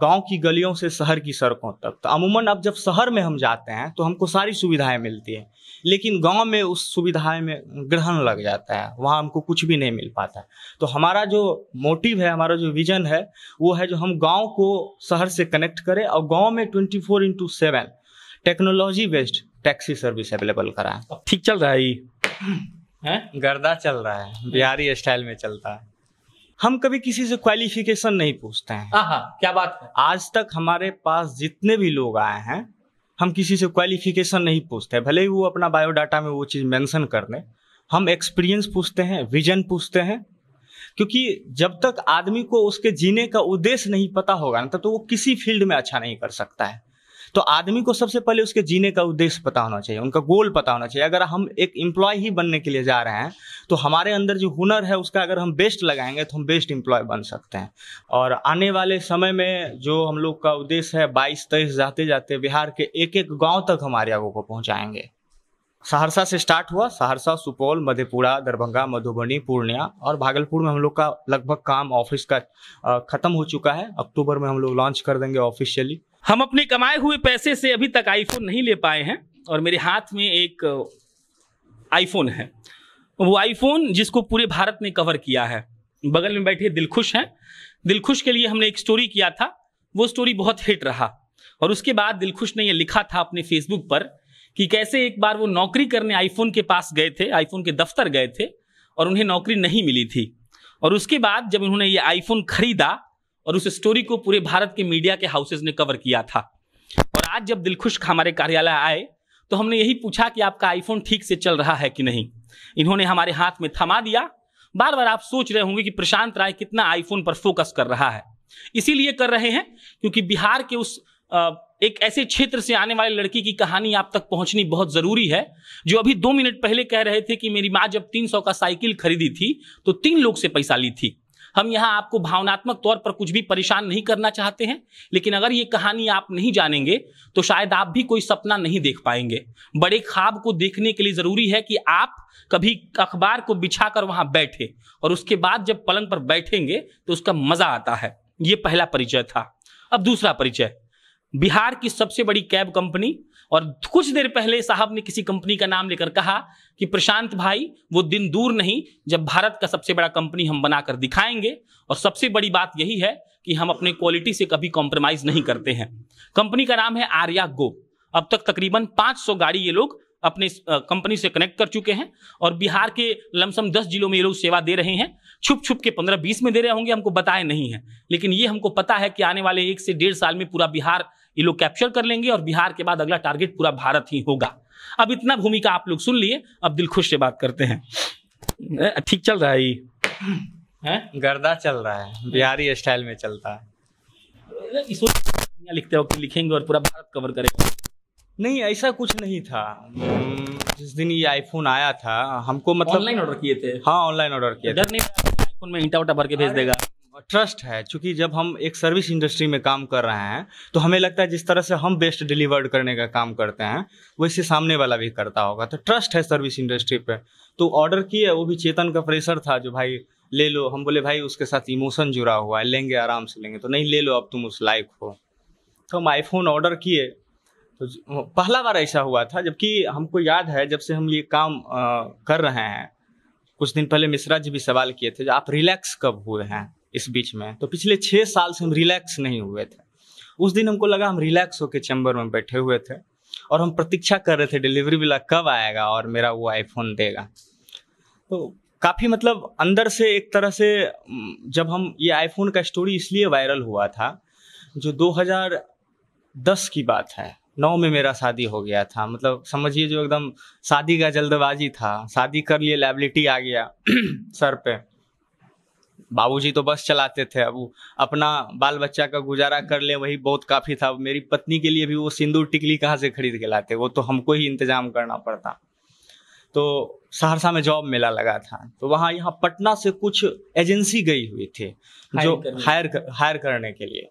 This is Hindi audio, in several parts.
गांव की गलियों से शहर की सड़कों तक तो अमूमन अब जब शहर में हम जाते हैं तो हमको सारी सुविधाएं मिलती है लेकिन गांव में उस सुविधाएं में ग्रहण लग जाता है वहाँ हमको कुछ भी नहीं मिल पाता तो हमारा जो मोटिव है हमारा जो विजन है वो है जो हम गाँव को शहर से कनेक्ट करें और गाँव में twenty four into seven technology based taxi service available कराएं ठीक चल रहा है ये गर्दा चल रहा है बिहारी स्टाइल में चलता है हम कभी किसी से क्वालिफिकेशन नहीं पूछते हैं हाँ, हाँ, क्या बात है आज तक हमारे पास जितने भी लोग आए हैं हम किसी से क्वालिफिकेशन नहीं पूछते हैं भले ही वो अपना बायोडाटा में वो चीज़ मेंशन कर ले हम एक्सपीरियंस पूछते हैं विजन पूछते हैं क्योंकि जब तक आदमी को उसके जीने का उद्देश्य नहीं पता होगा ना तब तो वो किसी फील्ड में अच्छा नहीं कर सकता है तो आदमी को सबसे पहले उसके जीने का उद्देश्य पता होना चाहिए उनका गोल पता होना चाहिए अगर हम एक एम्प्लॉय ही बनने के लिए जा रहे हैं तो हमारे अंदर जो हुनर है उसका अगर हम बेस्ट लगाएंगे तो हम बेस्ट एम्प्लॉय बन सकते हैं और आने वाले समय में जो हम लोग का उद्देश्य है बाईस तेईस जाते जाते बिहार के एक एक गाँव तक हमारे आगो को पहुँचाएंगे सहरसा से स्टार्ट हुआ सहरसा सुपौल मधेपुरा दरभंगा मधुबनी पूर्णिया और भागलपुर में हम लोग का लगभग काम ऑफिस का ख़त्म हो चुका है अक्टूबर में हम लोग लॉन्च कर देंगे ऑफिशियली हम अपने कमाए हुए पैसे से अभी तक आईफोन नहीं ले पाए हैं और मेरे हाथ में एक आईफोन uh, है वो आईफोन जिसको पूरे भारत ने कवर किया है बगल में बैठे दिलखुश हैं दिलखुश के लिए हमने एक स्टोरी किया था वो स्टोरी बहुत हिट रहा और उसके बाद दिलखुश ने ये लिखा था अपने फेसबुक पर कि कैसे एक बार वो नौकरी करने आईफोन के पास गए थे आईफोन के दफ्तर गए थे और उन्हें नौकरी नहीं मिली थी और उसके बाद जब उन्होंने ये आईफोन खरीदा और उस स्टोरी को पूरे भारत के मीडिया के हाउसेज ने कवर किया था और आज जब दिलखुश हमारे कार्यालय आए तो हमने यही पूछा कि आपका आईफोन ठीक से चल रहा है कि नहीं इन्होंने हमारे हाथ में थमा दिया बार बार आप सोच रहे होंगे कि प्रशांत राय कितना आईफोन पर फोकस कर रहा है इसीलिए कर रहे हैं क्योंकि बिहार के उस एक ऐसे क्षेत्र से आने वाली लड़की की कहानी आप तक पहुंचनी बहुत जरूरी है जो अभी दो मिनट पहले कह रहे थे कि मेरी माँ जब 300 का साइकिल खरीदी थी तो तीन लोग से पैसा ली थी हम यहाँ आपको भावनात्मक तौर पर कुछ भी परेशान नहीं करना चाहते हैं लेकिन अगर ये कहानी आप नहीं जानेंगे तो शायद आप भी कोई सपना नहीं देख पाएंगे बड़े ख्वाब को देखने के लिए ज़रूरी है कि आप कभी अखबार को बिछा कर वहां बैठे और उसके बाद जब पलंग पर बैठेंगे तो उसका मज़ा आता है ये पहला परिचय था अब दूसरा परिचय बिहार की सबसे बड़ी कैब कंपनी और कुछ देर पहले साहब ने किसी कंपनी का नाम लेकर कहा कि प्रशांत भाई वो दिन दूर नहीं जब भारत का सबसे बड़ा कंपनी हम बनाकर दिखाएंगे और सबसे बड़ी बात यही है कि हम अपने क्वालिटी से कभी कॉम्प्रोमाइज नहीं करते हैं कंपनी का नाम है आर्या गो अब तक तकरीबन 500 गाड़ी ये लोग अपने कंपनी से कनेक्ट कर चुके हैं और बिहार के लमसम दस जिलों में ये लोग सेवा दे रहे हैं छुप छुप के पंद्रह बीस में दे रहे होंगे हमको बताए नहीं है लेकिन ये हमको पता है कि आने वाले एक से डेढ़ साल में पूरा बिहार ये लोग कैप्चर कर लेंगे और बिहार के बाद अगला टारगेट पूरा भारत ही होगा अब इतना भूमिका आप लोग सुन लिए अब दिल खुश से बात करते हैं ठीक चल रहा है ये गर्दा चल रहा है बिहारी स्टाइल में चलता है लिखते हो कि लिखेंगे और पूरा भारत कवर करेंगे नहीं ऐसा कुछ नहीं था हम्म, जिस दिन ये आईफोन आया था हमको मतलब ऑनलाइन ऑर्डर किए थे हाँ ऑनलाइन ऑर्डर किए थे नहीं आईफोन में ईंटा उटा भर के भेज देगा ट्रस्ट है क्योंकि जब हम एक सर्विस इंडस्ट्री में काम कर रहे हैं तो हमें लगता है जिस तरह से हम बेस्ट डिलीवर्ड करने का काम करते हैं वैसे सामने वाला भी करता होगा तो ट्रस्ट है सर्विस इंडस्ट्री पे तो ऑर्डर किया वो भी चेतन का प्रेशर था जो भाई ले लो हम बोले भाई उसके साथ इमोशन जुड़ा हुआ है लेंगे आराम से लेंगे तो नहीं ले लो अब तुम उस लायक हो तो हम आईफोन ऑर्डर किए तो पहला बार ऐसा हुआ था जबकि हमको याद है जब से हम ये काम आ, कर रहे हैं कुछ दिन पहले मिश्रा जी भी सवाल किए थे आप रिलैक्स कब हुए हैं इस बीच में तो पिछले छः साल से हम रिलैक्स नहीं हुए थे उस दिन हमको लगा हम रिलैक्स होकर चैम्बर में बैठे हुए थे और हम प्रतीक्षा कर रहे थे डिलीवरी वाला कब आएगा और मेरा वो आईफोन देगा तो काफ़ी मतलब अंदर से एक तरह से जब हम ये आईफोन का स्टोरी इसलिए वायरल हुआ था जो 2010 की बात है नौ में मेरा शादी हो गया था मतलब समझिए जो एकदम शादी का जल्दबाजी था शादी कर लिए लाइबिलिटी आ गया सर पे बाबूजी तो बस चलाते थे अब अपना बाल बच्चा का गुजारा कर ले वही बहुत काफी था मेरी पत्नी के लिए भी वो सिंदूर टिकली कहाँ से खरीद के लाते वो तो हमको ही इंतजाम करना पड़ता तो सहरसा में जॉब मेला लगा था तो वहाँ यहाँ पटना से कुछ एजेंसी गई हुई थी जो हायर हायर करने के लिए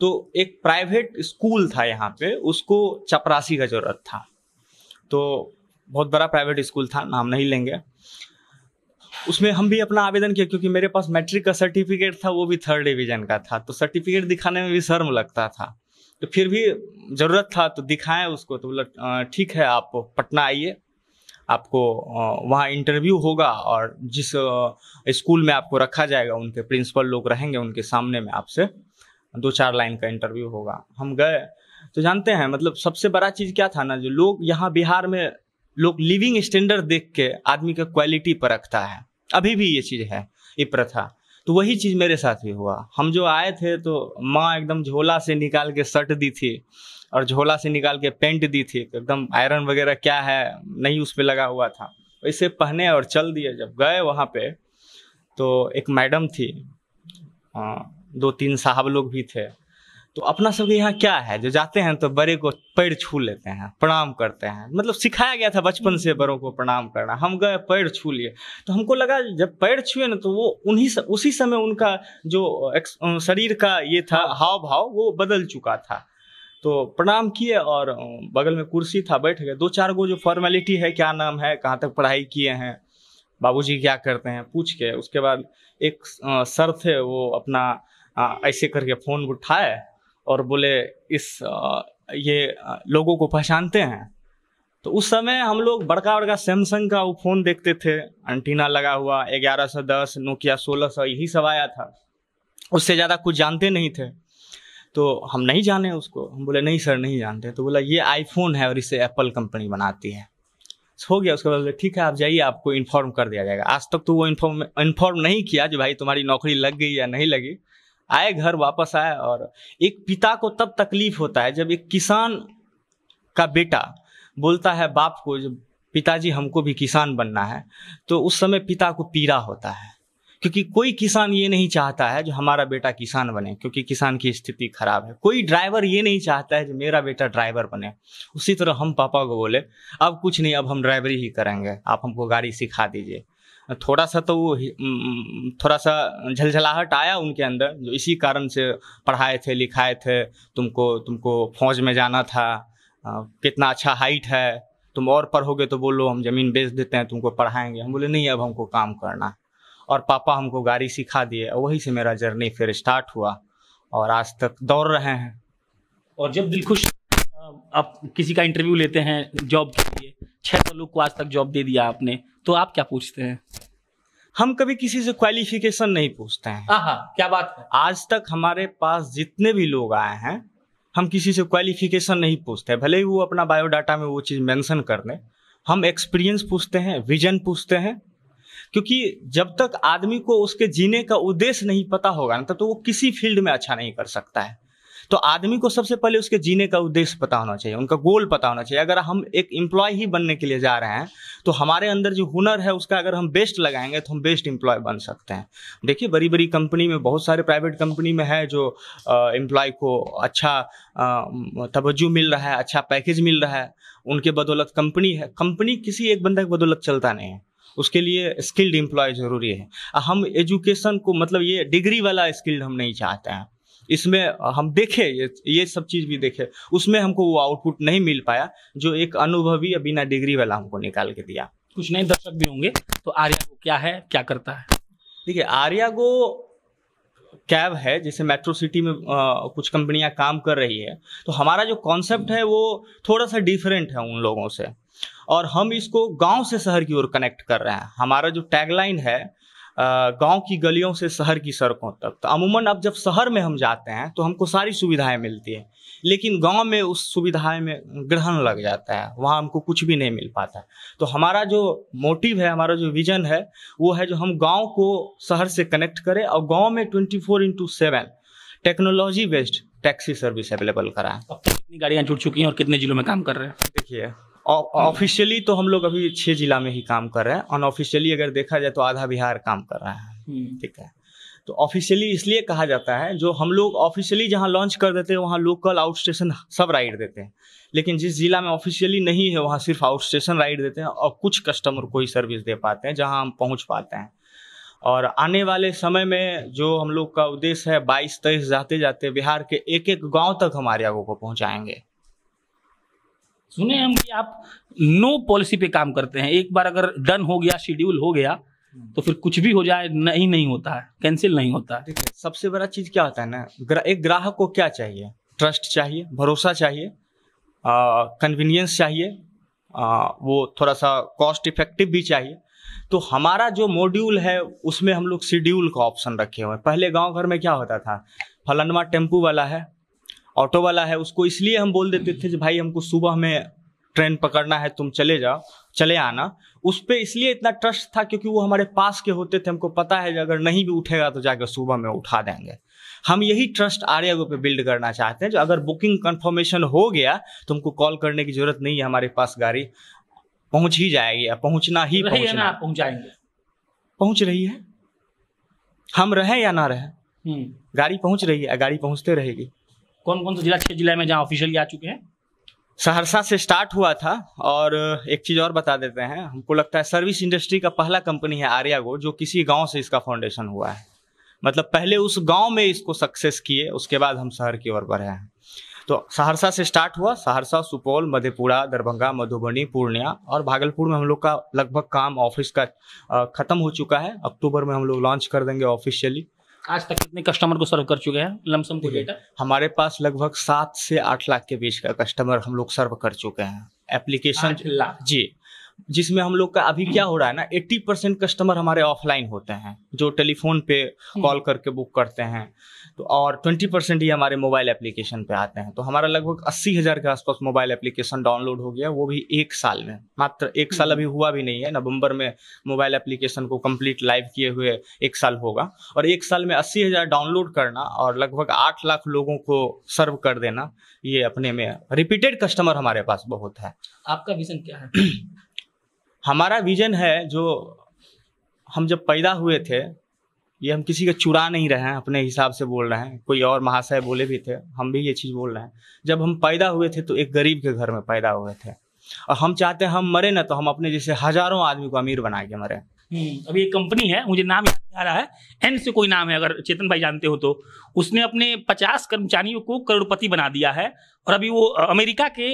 तो एक प्राइवेट स्कूल था यहाँ पे उसको चपरासी का जरूरत था तो बहुत बड़ा प्राइवेट स्कूल था नाम नहीं लेंगे उसमें हम भी अपना आवेदन किया क्योंकि मेरे पास मैट्रिक का सर्टिफिकेट था वो भी थर्ड डिवीजन का था तो सर्टिफिकेट दिखाने में भी शर्म लगता था तो फिर भी ज़रूरत था तो दिखाएं उसको तो बोला ठीक है आप पटना आइए आपको वहाँ इंटरव्यू होगा और जिस स्कूल में आपको रखा जाएगा उनके प्रिंसिपल लोग रहेंगे उनके सामने में आपसे दो चार लाइन का इंटरव्यू होगा हम गए तो जानते हैं मतलब सबसे बड़ा चीज़ क्या था ना जो लोग यहाँ बिहार में लोग लिविंग स्टैंडर्ड देख के आदमी का क्वालिटी परखता है अभी भी ये चीज़ है ये प्रथा तो वही चीज़ मेरे साथ भी हुआ हम जो आए थे तो माँ एकदम झोला से निकाल के शर्ट दी थी और झोला से निकाल के पेंट दी थी एकदम आयरन वगैरह क्या है नहीं उस पर लगा हुआ था वैसे पहने और चल दिए जब गए वहाँ पे तो एक मैडम थी आ, हाँ, दो तीन साहब लोग भी थे तो अपना सबके यहाँ क्या है जो जाते हैं तो बड़े को पैर छू लेते हैं प्रणाम करते हैं मतलब सिखाया गया था बचपन से बड़ों को प्रणाम करना हम गए पैर छू लिए तो हमको लगा जब पैर छुए ना तो वो उन्हीं स, उसी समय उनका जो शरीर का ये था हाव भाव वो बदल चुका था तो प्रणाम किए और बगल में कुर्सी था बैठ गए दो चार गो जो फॉर्मेलिटी है क्या नाम है कहाँ तक पढ़ाई किए हैं बाबूजी क्या करते हैं पूछ के उसके बाद एक सर थे वो अपना ऐसे करके फ़ोन उठाए और बोले इस ये लोगों को पहचानते हैं तो उस समय हम लोग बड़का बड़का सैमसंग का वो फ़ोन देखते थे एंटीना लगा हुआ ग्यारह सौ दस नोकिया सोलह सौ यही सब आया था उससे ज़्यादा कुछ जानते नहीं थे तो हम नहीं जाने उसको हम बोले नहीं सर नहीं जानते तो बोला ये आईफोन है और इसे एप्पल कंपनी बनाती है हो गया उसके बाद ठीक है आप जाइए आपको इन्फॉर्म कर दिया जाएगा आज तक तो वो इन्फॉर्म इन्फॉर्म नहीं किया जो भाई तुम्हारी नौकरी लग गई या नहीं लगी आए घर वापस आए और एक पिता को तब तकलीफ होता है जब एक किसान का बेटा बोलता है बाप को जब पिताजी हमको भी किसान बनना है तो उस समय पिता को पीड़ा होता है क्योंकि कोई किसान ये नहीं चाहता है जो हमारा बेटा किसान बने क्योंकि किसान की स्थिति खराब है कोई ड्राइवर ये नहीं चाहता है जो मेरा बेटा ड्राइवर बने उसी तरह हम पापा को बोले अब कुछ नहीं अब हम ड्राइवरी ही करेंगे आप हमको गाड़ी सिखा दीजिए थोड़ा सा तो वो थोड़ा सा झलझलाहट आया उनके अंदर जो इसी कारण से पढ़ाए थे लिखाए थे तुमको तुमको फौज में जाना था कितना अच्छा हाइट है तुम और पढ़ोगे तो बोलो हम ज़मीन बेच देते हैं तुमको पढ़ाएंगे हम बोले नहीं अब हमको काम करना और पापा हमको गाड़ी सिखा दिए वही वहीं से मेरा जर्नी फिर स्टार्ट हुआ और आज तक दौड़ रहे हैं और जब दिल खुश आप किसी का इंटरव्यू लेते हैं जॉब के लिए छः सौ लोग को आज तक जॉब दे दिया आपने तो आप क्या पूछते हैं हम कभी किसी से क्वालिफिकेशन नहीं पूछते हैं आहा, क्या बात है आज तक हमारे पास जितने भी लोग आए हैं हम किसी से क्वालिफिकेशन नहीं पूछते हैं भले ही वो अपना बायोडाटा में वो चीज़ मेंशन कर ले हम एक्सपीरियंस पूछते हैं विजन पूछते हैं क्योंकि जब तक आदमी को उसके जीने का उद्देश्य नहीं पता होगा ना तब तो वो किसी फील्ड में अच्छा नहीं कर सकता है तो आदमी को सबसे पहले उसके जीने का उद्देश्य पता होना चाहिए उनका गोल पता होना चाहिए अगर हम एक एम्प्लॉय ही बनने के लिए जा रहे हैं तो हमारे अंदर जो हुनर है उसका अगर हम बेस्ट लगाएंगे तो हम बेस्ट एम्प्लॉय बन सकते हैं देखिए बड़ी बड़ी कंपनी में बहुत सारे प्राइवेट कंपनी में है जो एम्प्लॉय को अच्छा तवज्जो मिल रहा है अच्छा पैकेज मिल रहा है उनके बदौलत कंपनी है कंपनी किसी एक बंदे की बदौलत चलता नहीं है उसके लिए स्किल्ड एम्प्लॉय ज़रूरी है हम एजुकेशन को मतलब ये डिग्री वाला स्किल्ड हम नहीं चाहते हैं इसमें हम देखे ये ये सब चीज़ भी देखे उसमें हमको वो आउटपुट नहीं मिल पाया जो एक अनुभवी या बिना डिग्री वाला हमको निकाल के दिया कुछ नए दर्शक भी होंगे तो आर्या गो क्या है क्या करता है देखिए आर्या गो कैब है जैसे मेट्रो सिटी में आ, कुछ कंपनियां काम कर रही है तो हमारा जो कॉन्सेप्ट है वो थोड़ा सा डिफरेंट है उन लोगों से और हम इसको गांव से शहर की ओर कनेक्ट कर रहे हैं हमारा जो टैगलाइन है गांव की गलियों से शहर की सड़कों तक तो अमूमन अब जब शहर में हम जाते हैं तो हमको सारी सुविधाएं मिलती है लेकिन गांव में उस सुविधाएं में ग्रहण लग जाता है वहाँ हमको कुछ भी नहीं मिल पाता तो हमारा जो मोटिव है हमारा जो विजन है वो है जो हम गाँव को शहर से कनेक्ट करें और गाँव में twenty four into seven technology based taxi service available कराएं तो कितनी गाड़ियाँ जुड़ चुकी हैं और कितने जिलों में काम कर रहे हैं देखिए ऑफिशियली तो हम लोग अभी छः जिला में ही काम कर रहे हैं अनऑफिशियली अगर देखा जाए तो आधा बिहार काम कर रहा है हम्म। ठीक है तो ऑफिशियली इसलिए कहा जाता है जो हम लोग ऑफिशियली जहाँ लॉन्च कर देते हैं वहाँ लोकल आउट स्टेशन सब राइड देते हैं लेकिन जिस ज़िला में ऑफिशियली नहीं है वहाँ सिर्फ आउट स्टेशन राइड देते हैं और कुछ कस्टमर को ही सर्विस दे पाते हैं जहाँ हम पहुँच पाते हैं और आने वाले समय में जो हम लोग का उद्देश्य है बाईस तेईस जाते जाते बिहार के एक एक गांव तक हमारे आगों को पहुंचाएंगे सुने हम कि आप नो पॉलिसी पे काम करते हैं एक बार अगर डन हो गया शेड्यूल हो गया तो फिर कुछ भी हो जाए नहीं नहीं होता है कैंसिल नहीं होता है सबसे बड़ा चीज क्या होता है ना ग्रा, एक ग्राहक को क्या चाहिए ट्रस्ट चाहिए भरोसा चाहिए कन्वीनियंस चाहिए आ, वो थोड़ा सा कॉस्ट इफेक्टिव भी चाहिए तो हमारा जो मॉड्यूल है उसमें हम लोग शेड्यूल का ऑप्शन रखे हुए हैं पहले गांव घर में क्या होता था फलनवा टेम्पू वाला है ऑटो वाला है उसको इसलिए हम बोल देते थे भाई हमको सुबह में ट्रेन पकड़ना है तुम चले जाओ चले आना उस पर इसलिए इतना ट्रस्ट था क्योंकि वो हमारे पास के होते थे हमको पता है अगर नहीं भी उठेगा तो जाकर सुबह में उठा देंगे हम यही ट्रस्ट आर्यागो पे बिल्ड करना चाहते हैं जो अगर बुकिंग कंफर्मेशन हो गया तो हमको कॉल करने की जरूरत नहीं है हमारे पास गाड़ी पहुंच ही जाएगी या पहुंचना ही पहुंचना पहुंचाएंगे पहुंच रही है हम रहें या ना रहें हम्म। गाड़ी पहुंच रही है गाड़ी पहुंचते रहेगी कौन कौन से जिला छह जिला में जहाँ ऑफिशियली आ चुके हैं सहरसा से स्टार्ट हुआ था और एक चीज़ और बता देते हैं हमको लगता है सर्विस इंडस्ट्री का पहला कंपनी है आर्या आर्यागो जो किसी गांव से इसका फाउंडेशन हुआ है मतलब पहले उस गांव में इसको सक्सेस किए उसके बाद हम शहर की ओर बढ़े हैं तो सहरसा से स्टार्ट हुआ सहरसा सुपौल मधेपुरा दरभंगा मधुबनी पूर्णिया और भागलपुर में हम लोग का लगभग काम ऑफिस का ख़त्म हो चुका है अक्टूबर में हम लोग लॉन्च कर देंगे ऑफिशियली आज तक कितने कस्टमर को सर्व कर चुके हैं लमसम को डेटा हमारे पास लगभग सात से आठ लाख के बीच का कस्टमर हम लोग सर्व कर चुके हैं एप्लीकेशन जी जिसमें हम लोग का अभी क्या हो रहा है ना एट्टी परसेंट कस्टमर हमारे ऑफलाइन होते हैं जो टेलीफोन पे हम्म। कॉल करके बुक करते हैं तो और ट्वेंटी परसेंट ही हमारे मोबाइल एप्लीकेशन पे आते हैं तो हमारा लगभग अस्सी हजार के आसपास मोबाइल एप्लीकेशन डाउनलोड हो गया वो भी एक साल में मात्र एक साल हम्म। अभी हुआ भी नहीं है नवम्बर में मोबाइल एप्लीकेशन को कम्प्लीट लाइव किए हुए एक साल होगा और एक साल में अस्सी हजार डाउनलोड करना और लगभग आठ लाख लोगों को सर्व कर देना ये अपने में रिपीटेड कस्टमर हमारे पास बहुत है आपका विजन क्या है हमारा विजन है जो हम जब पैदा हुए थे ये हम किसी का चुरा नहीं रहे हैं अपने हिसाब से बोल रहे हैं कोई और महाशय बोले भी थे हम भी ये चीज़ बोल रहे हैं जब हम पैदा हुए थे तो एक गरीब के घर में पैदा हुए थे और हम चाहते हैं हम मरे ना तो हम अपने जैसे हजारों आदमी को अमीर बना के मरे हम्म, अभी एक कंपनी है मुझे नाम आ रहा है एन से कोई नाम है अगर चेतन भाई जानते हो तो उसने अपने पचास कर्मचारियों को करोड़पति बना दिया है और अभी वो अमेरिका के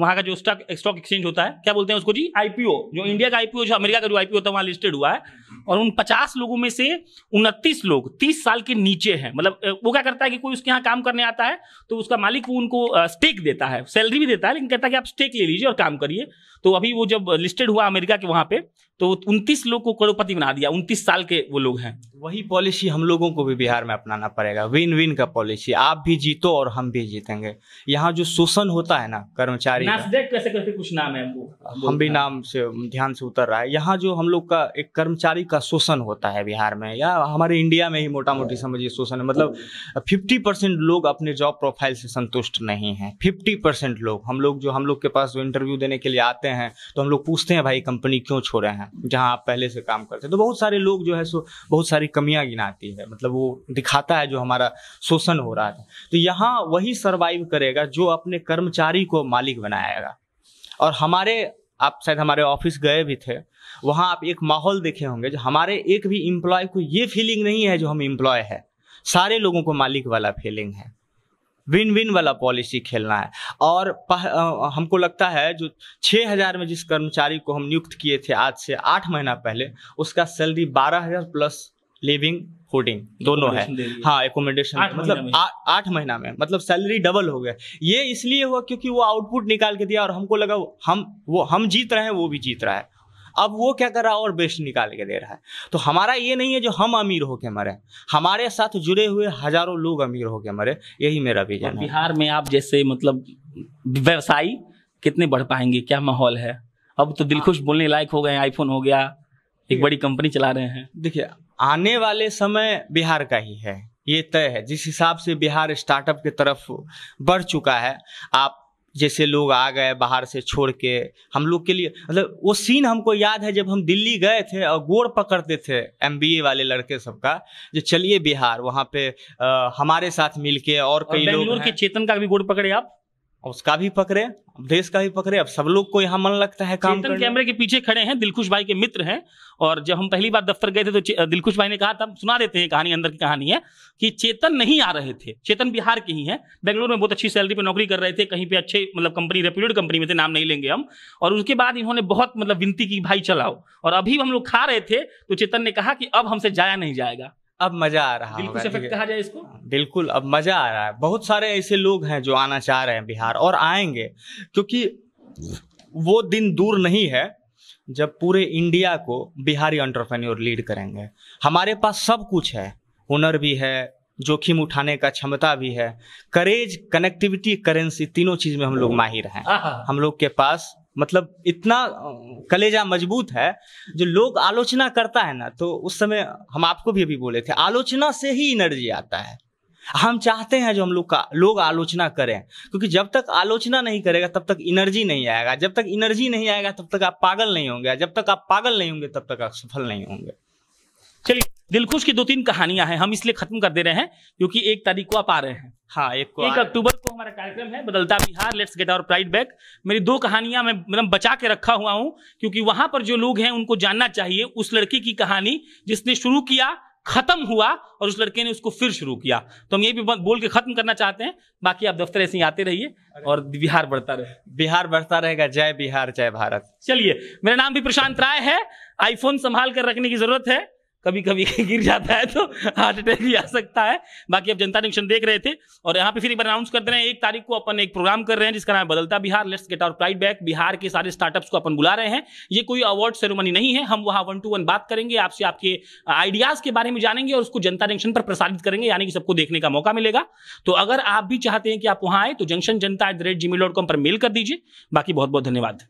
वहाँ का जो स्टॉक स्टॉक एक्सचेंज होता है क्या बोलते हैं उसको जी आईपीओ जो इंडिया का आईपीओ जो अमेरिका का जो आईपीओ होता है वहाँ लिस्टेड हुआ है और उन पचास लोगों में से उनतीस लोग तीस साल के नीचे हैं मतलब वो क्या करता है कि कोई उसके यहाँ काम करने आता है तो उसका मालिक वो उनको स्टेक देता है सैलरी भी देता है लेकिन कहता है कि आप स्टेक ले लीजिए और काम करिए तो अभी वो जब लिस्टेड हुआ अमेरिका के वहाँ पे तो उनतीस लोग को करोड़पति बना दिया उनतीस साल के वो लोग है वही पॉलिसी हम लोगों को भी बिहार में अपनाना पड़ेगा विन विन का पॉलिसी आप भी जीतो और हम भी जीतेंगे यहाँ जो शोषण होता है ना कर्मचारी कैसे कैसे कुछ नाम है हम भी नाम से ध्यान से उतर रहा है यहाँ जो हम लोग का एक कर्मचारी का शोषण होता है बिहार में या हमारे इंडिया में ही मोटा मोटी हाँ। समझिए शोषण है मतलब फिफ्टी परसेंट लोग अपने जॉब प्रोफाइल से संतुष्ट नहीं है फिफ्टी परसेंट लोग हम लोग जो हम लोग के पास जो इंटरव्यू देने के लिए आते हैं तो हम लोग पूछते हैं भाई कंपनी क्यों छोड़े हैं जहाँ आप पहले से काम करते हैं तो बहुत सारे लोग जो है सो बहुत सारी कमियां गिनाती है मतलब वो दिखाता है जो हमारा शोषण हो रहा था तो यहाँ वही सर्वाइव करेगा जो अपने कर्मचारी को मालिक बनाएगा और हमारे आप शायद हमारे ऑफिस गए भी थे वहाँ आप एक माहौल देखे होंगे जो हमारे एक भी इम्प्लॉय को ये फीलिंग नहीं है जो हम इम्प्लॉय है सारे लोगों को मालिक वाला फीलिंग है विन विन वाला पॉलिसी खेलना है और आ, हमको लगता है जो छः हज़ार में जिस कर्मचारी को हम नियुक्त किए थे आज से आठ महीना पहले उसका सैलरी बारह हज़ार प्लस लिविंग होर्डिंग दोनों है हाँ एकोमोडेशन मतलब आठ महीना में मतलब सैलरी डबल हो गया ये इसलिए हुआ क्योंकि वो आउटपुट निकाल के दिया और हमको लगा हम वो हम जीत रहे हैं वो भी जीत रहा है अब वो क्या कर रहा है और बेस्ट निकाल के दे रहा है तो हमारा ये नहीं है जो हम अमीर होके मरे हमारे साथ जुड़े हुए हजारों लोग अमीर होके मरे यही मेरा विजन है बिहार में आप जैसे मतलब व्यवसायी कितने बढ़ पाएंगे क्या माहौल है अब तो दिलखुश हाँ। बोलने लायक हो गए आईफोन हो गया एक बड़ी कंपनी चला रहे हैं देखिए आने वाले समय बिहार का ही है ये तय है जिस हिसाब से बिहार स्टार्टअप की तरफ बढ़ चुका है आप जैसे लोग आ गए बाहर से छोड़ के हम लोग के लिए मतलब वो सीन हमको याद है जब हम दिल्ली गए थे और गोड़ पकड़ते थे एम वाले लड़के सबका जो चलिए बिहार वहाँ पे आ, हमारे साथ मिलके और कई लोग के चेतन का भी गोड़ पकड़े आप उसका भी पकड़े देश का भी पकड़े अब सब लोग को यहाँ मन लगता है काम करने कैमरे के पीछे खड़े हैं दिलखुश भाई के मित्र हैं और जब हम पहली बार दफ्तर गए थे तो दिलखुश भाई ने कहा था सुना देते हैं कहानी अंदर की कहानी है कि चेतन नहीं आ रहे थे चेतन बिहार के ही हैं बेंगलोर में बहुत अच्छी सैलरी पर नौकरी कर रहे थे कहीं पे अच्छे मतलब कंपनी रेप्यूटेड कंपनी में थे नाम नहीं लेंगे हम और उसके बाद इन्होंने बहुत मतलब विनती की भाई चलाओ और अभी हम लोग खा रहे थे तो चेतन ने कहा कि अब हमसे जाया नहीं जाएगा अब मजा आ रहा बिल्कुल कहा जाए इसको बिल्कुल अब मजा आ रहा है बहुत सारे ऐसे लोग हैं जो आना चाह रहे हैं बिहार और आएंगे क्योंकि वो दिन दूर नहीं है जब पूरे इंडिया को बिहारी एंटरप्रेन्योर लीड करेंगे हमारे पास सब कुछ है हुनर भी है जोखिम उठाने का क्षमता भी है करेज कनेक्टिविटी करेंसी तीनों चीज में हम लोग माहिर हैं हम लोग के पास मतलब इतना कलेजा मजबूत है जो लोग आलोचना करता है ना तो उस समय हम आपको भी अभी बोले थे आलोचना से ही एनर्जी आता है हम चाहते हैं जो हम लोग का लोग आलोचना करें क्योंकि जब तक आलोचना नहीं करेगा तब तक एनर्जी नहीं आएगा जब तक एनर्जी नहीं आएगा तब तक आप पागल नहीं होंगे जब तक आप पागल नहीं होंगे तब तक आप सफल नहीं होंगे चलिए दिलखुश की दो तीन कहानियां हैं हम इसलिए खत्म कर दे रहे हैं क्योंकि एक तारीख को आप आ रहे हैं हाँ एक को एक अक्टूबर को हमारा कार्यक्रम है Badalta Bihar let's get our pride back मेरी दो कहानियां मैं मतलब बचा के रखा हुआ हूं क्योंकि वहां पर जो लोग हैं उनको जानना चाहिए उस लड़की की कहानी जिसने शुरू किया खत्म हुआ और उस लड़के ने उसको फिर शुरू किया तो हम ये भी बोल के खत्म करना चाहते हैं बाकी आप दफ्तर ऐसे ही आते रहिए और बिहार बढ़ता रहे बिहार बढ़ता रहेगा जय बिहार जय भारत चलिए मेरा नाम भी प्रशांत राय है आईफोन संभाल कर रखने की जरूरत है कभी कभी गिर जाता है तो हार्ट अटैक भी आ सकता है बाकी अब जनता निरीक्षण देख रहे थे और यहाँ पे फिर एक बार अनाउंस कर दे रहे हैं एक तारीख को अपन एक प्रोग्राम कर रहे हैं जिसका नाम है Badalta Bihar let's get our pride back Bihar के सारे स्टार्टअप्स को अपन बुला रहे हैं ये कोई अवार्ड सेरेमनी नहीं है हम वहाँ वन टू वन बात करेंगे आपसे आपके आइडियाज के बारे में जानेंगे और उसको जनता जंक्शन पर प्रसारित करेंगे यानी कि सबको देखने का मौका मिलेगा तो अगर आप भी चाहते हैं कि आप वहाँ आए तो जंक्शन जनता at the rate Gmail dot com पर मेल कर दीजिए बाकी बहुत बहुत धन्यवाद